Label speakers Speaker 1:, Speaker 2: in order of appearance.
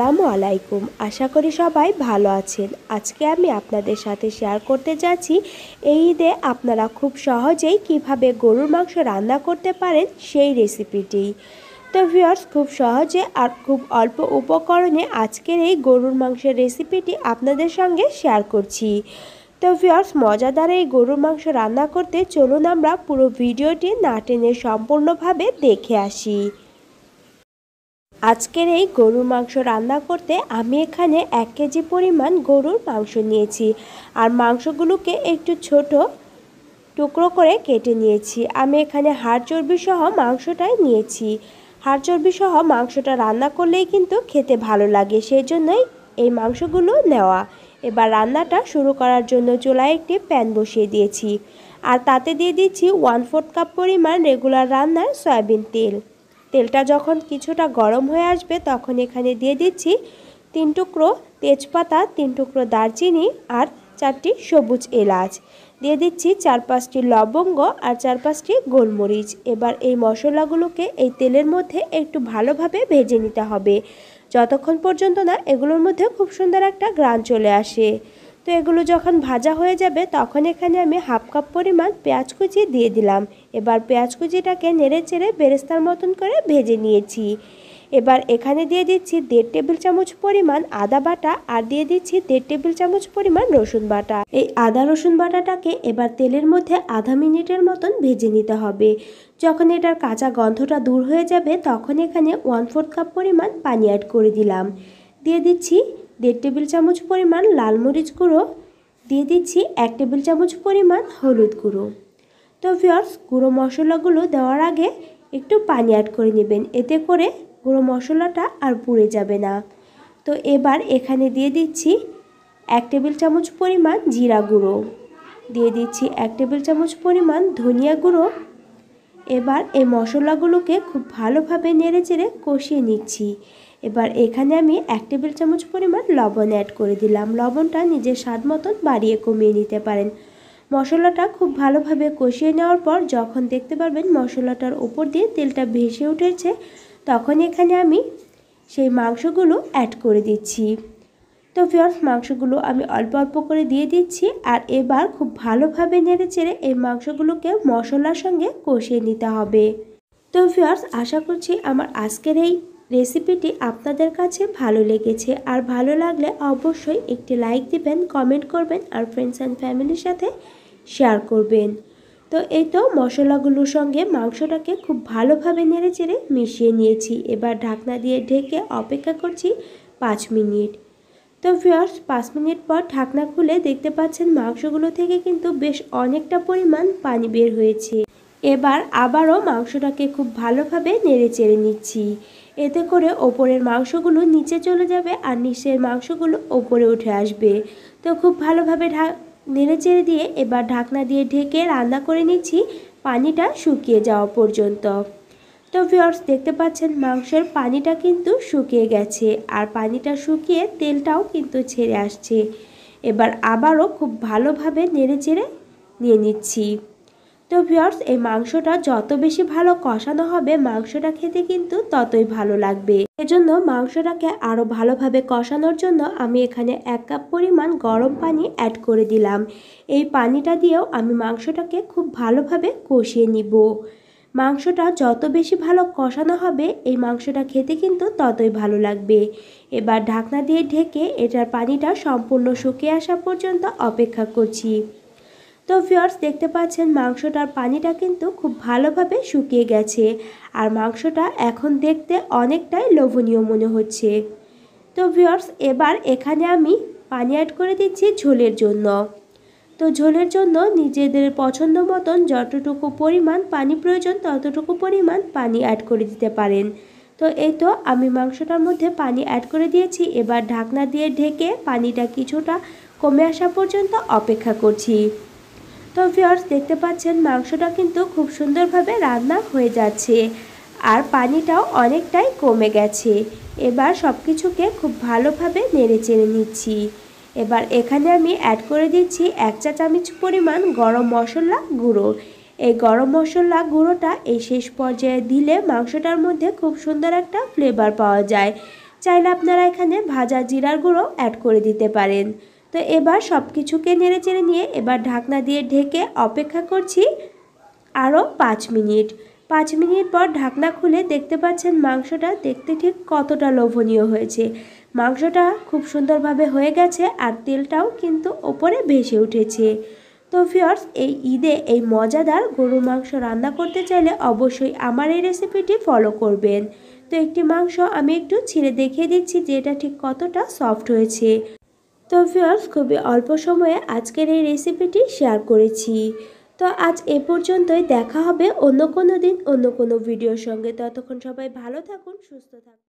Speaker 1: আসসালামু আলাইকুম আশা করি সবাই ভালো আছেন আজকে আমি আপনাদের সাথে শেয়ার করতে যাচ্ছি এই ঈদে আপনারা খুব সহজেই কিভাবে গরুর মাংস রান্না করতে পারেন সেই রেসিপিটি তো ভিউয়ার্স খুব সহজে আর খুব অল্প উপকরণে আজকের এই গরুর মাংসের রেসিপিটি আপনাদের সঙ্গে শেয়ার করছি তো ভিউয়ার্স মজাদার এই গরুর মাংস রান্না করতে চলুন আমরা পুরো ভিডিওটি না টেনে সম্পূর্ণভাবে দেখে আসি আজকের এই গরুর মাংস রান্না করতে আমি এখানে এক কেজি পরিমাণ গরুর মাংস নিয়েছি আর মাংসগুলোকে একটু ছোট টুকরো করে কেটে নিয়েছি আমি এখানে হাড় চর্বিসহ মাংসটাই নিয়েছি হাড় চর্বিসহ মাংসটা রান্না করলেই কিন্তু খেতে ভালো লাগে সেই জন্যই এই মাংসগুলো নেওয়া এবার রান্নাটা শুরু করার জন্য চুলায় একটি প্যান বসিয়ে দিয়েছি আর তাতে দিয়ে দিচ্ছি ওয়ান ফোর্থ কাপ পরিমাণ রেগুলার রান্নার সয়াবিন তেল তেলটা যখন কিছুটা গরম হয়ে আসবে তখন এখানে দিয়ে দিচ্ছি তিন টুকরো তেজপাতা তিন টুকরো দারচিনি আর চারটি সবুজ এলাচ দিয়ে দিচ্ছি চার পাঁচটি লবঙ্গ আর চার পাঁচটি গোলমরিচ এবার এই মশলাগুলোকে এই তেলের মধ্যে একটু ভালোভাবে ভেজে নিতে হবে যতক্ষণ পর্যন্ত না এগুলোর মধ্যে খুব সুন্দর একটা গ্রান চলে আসে তো এগুলো যখন ভাজা হয়ে যাবে তখন এখানে আমি হাফ কাপ পরিমাণ পেঁয়াজ কুচি দিয়ে দিলাম এবার পেঁয়াজ কুচিটাকে নেড়ে চেড়ে বেরেস্তার মতন করে ভেজে নিয়েছি এবার এখানে দিয়ে দিচ্ছি দেড় টেবিল চামচ পরিমাণ আদা বাটা আর দিয়ে দিচ্ছি দেড় টেবিল চামচ পরিমাণ রসুন বাটা এই আদা রসুন বাটাটাকে এবার তেলের মধ্যে আধা মিনিটের মতন ভেজে নিতে হবে যখন এটার কাঁচা গন্ধটা দূর হয়ে যাবে তখন এখানে ওয়ান ফোর্থ কাপ পরিমাণ পানি অ্যাড করে দিলাম দিয়ে দিচ্ছি দেড় টেবিল চামচ পরিমাণ লাল মরিচ গুঁড়ো দিয়ে দিচ্ছি এক টেবিল চামচ পরিমাণ হলুদ গুঁড়ো তো ফিয়ার্স গুঁড়ো মশলাগুলো দেওয়ার আগে একটু পানি অ্যাড করে নেবেন এতে করে গুঁড়ো মশলাটা আর পুড়ে যাবে না তো এবার এখানে দিয়ে দিচ্ছি এক টেবিল চামচ পরিমাণ জিরা গুঁড়ো দিয়ে দিচ্ছি এক টেবিল চামচ পরিমাণ ধনিয়া গুঁড়ো এবার এই মশলাগুলোকে খুব ভালোভাবে নেড়ে চেড়ে কষিয়ে নিচ্ছি এবার এখানে আমি এক টেবিল চামচ পরিমাণ লবণ অ্যাড করে দিলাম লবণটা নিজের স্বাদ মতন বাড়িয়ে কমিয়ে নিতে পারেন মশলাটা খুব ভালোভাবে কষিয়ে নেওয়ার পর যখন দেখতে পারবেন মশলাটার ওপর দিয়ে তেলটা ভেসে উঠেছে তখন এখানে আমি সেই মাংসগুলো অ্যাড করে দিচ্ছি তো ফিয়ার্স মাংসগুলো আমি অল্প অল্প করে দিয়ে দিচ্ছি আর এবার খুব ভালোভাবে নেড়ে চেড়ে এই মাংসগুলোকে মশলার সঙ্গে কষিয়ে নিতে হবে তো ফিয়ার্স আশা করছি আমার আজকের এই রেসিপিটি আপনাদের কাছে ভালো লেগেছে আর ভালো লাগলে অবশ্যই একটি লাইক দিবেন কমেন্ট করবেন আর ফ্রেন্ডস অ্যান্ড ফ্যামিলির সাথে শেয়ার করবেন তো এই তো মশলাগুলোর সঙ্গে মাংসটাকে খুব ভালোভাবে নেড়ে চেড়ে মিশিয়ে নিয়েছি এবার ঢাকনা দিয়ে ঢেকে অপেক্ষা করছি পাঁচ মিনিট তো ভিওর্স পাঁচ মিনিট পর ঢাকনা খুলে দেখতে পাচ্ছেন মাংসগুলো থেকে কিন্তু বেশ অনেকটা পরিমাণ পানি বের হয়েছে এবার আবারও মাংসটাকে খুব ভালোভাবে নেড়ে চেড়ে নিচ্ছি এতে করে ওপরের মাংসগুলো নিচে চলে যাবে আর নিচের মাংসগুলো ওপরে উঠে আসবে তো খুব ভালোভাবে ঢাক নেড়েচেড়ে দিয়ে এবার ঢাকনা দিয়ে ঢেকে রান্না করে নিচ্ছি পানিটা শুকিয়ে যাওয়া পর্যন্ত তো ভিওর্স দেখতে পাচ্ছেন মাংসের পানিটা কিন্তু শুকিয়ে গেছে আর পানিটা শুকিয়ে তেলটাও কিন্তু ছেড়ে আসছে এবার আবারও খুব ভালোভাবে নেড়েচেড়ে নিয়ে নিচ্ছি তো ভিওর্স এই মাংসটা যত বেশি ভালো কষানো হবে মাংসটা খেতে কিন্তু ততই ভালো লাগবে এজন্য মাংসটাকে আরও ভালোভাবে কষানোর জন্য আমি এখানে এক কাপ পরিমাণ গরম পানি অ্যাড করে দিলাম এই পানিটা দিয়েও আমি মাংসটাকে খুব ভালোভাবে কষিয়ে নিব মাংসটা যত বেশি ভালো কষানো হবে এই মাংসটা খেতে কিন্তু ততই ভালো লাগবে এবার ঢাকনা দিয়ে ঢেকে এটার পানিটা সম্পূর্ণ শুকিয়ে আসা পর্যন্ত অপেক্ষা করছি তো ভিওর্স দেখতে পাচ্ছেন মাংসটার পানিটা কিন্তু খুব ভালোভাবে শুকিয়ে গেছে আর মাংসটা এখন দেখতে অনেকটাই লোভনীয় মনে হচ্ছে তো ভিওর্স এবার এখানে আমি পানি অ্যাড করে দিচ্ছি ঝোলের জন্য তো ঝোলের জন্য নিজেদের পছন্দ মতন যতটুকু পরিমাণ পানি প্রয়োজন ততটুকু পরিমাণ পানি অ্যাড করে দিতে পারেন তো এই তো আমি মাংসটার মধ্যে পানি অ্যাড করে দিয়েছি এবার ঢাকনা দিয়ে ঢেকে পানিটা কিছুটা কমে আসা পর্যন্ত অপেক্ষা করছি তো ভিওর্স দেখতে পাচ্ছেন মাংসটা কিন্তু খুব সুন্দরভাবে রান্না হয়ে যাচ্ছে আর পানিটাও অনেকটাই কমে গেছে এবার সব কিছুকে খুব ভালোভাবে নেড়ে চেড়ে নিচ্ছি এবার এখানে আমি অ্যাড করে দিচ্ছি এক চা চামচ পরিমাণ গরম মশলা গুঁড়ো এই গরম মশলা গুঁড়োটা এই শেষ পর্যায়ে দিলে মাংসটার মধ্যে খুব সুন্দর একটা ফ্লেভার পাওয়া যায় চাইলে আপনারা এখানে ভাজা জিরার গুঁড়ো অ্যাড করে দিতে পারেন তো এবার সব কিছুকে নেড়ে চেড়ে নিয়ে এবার ঢাকনা দিয়ে ঢেকে অপেক্ষা করছি আরও পাঁচ মিনিট পাঁচ মিনিট পর ঢাকনা খুলে দেখতে পাচ্ছেন মাংসটা দেখতে ঠিক কতটা লোভনীয় হয়েছে মাংসটা খুব সুন্দরভাবে হয়ে গেছে আর তেলটাও কিন্তু ওপরে ভেসে উঠেছে তো ফিওর্স এই ঈদে এই মজাদার গরু মাংস রান্না করতে চাইলে অবশ্যই আমার এই রেসিপিটি ফলো করবেন তো একটি মাংস আমি একটু ছিঁড়ে দেখিয়ে দিচ্ছি যে এটা ঠিক কতটা সফট হয়েছে তো ভিউয়ার্স খুবই অল্প সময়ে আজকের এই রেসিপিটি শেয়ার করেছি তো আজ এ পর্যন্তই দেখা হবে অন্য কোনো দিন অন্য কোনো ভিডিওর সঙ্গে ততক্ষণ সবাই ভালো থাকুন সুস্থ থাকুন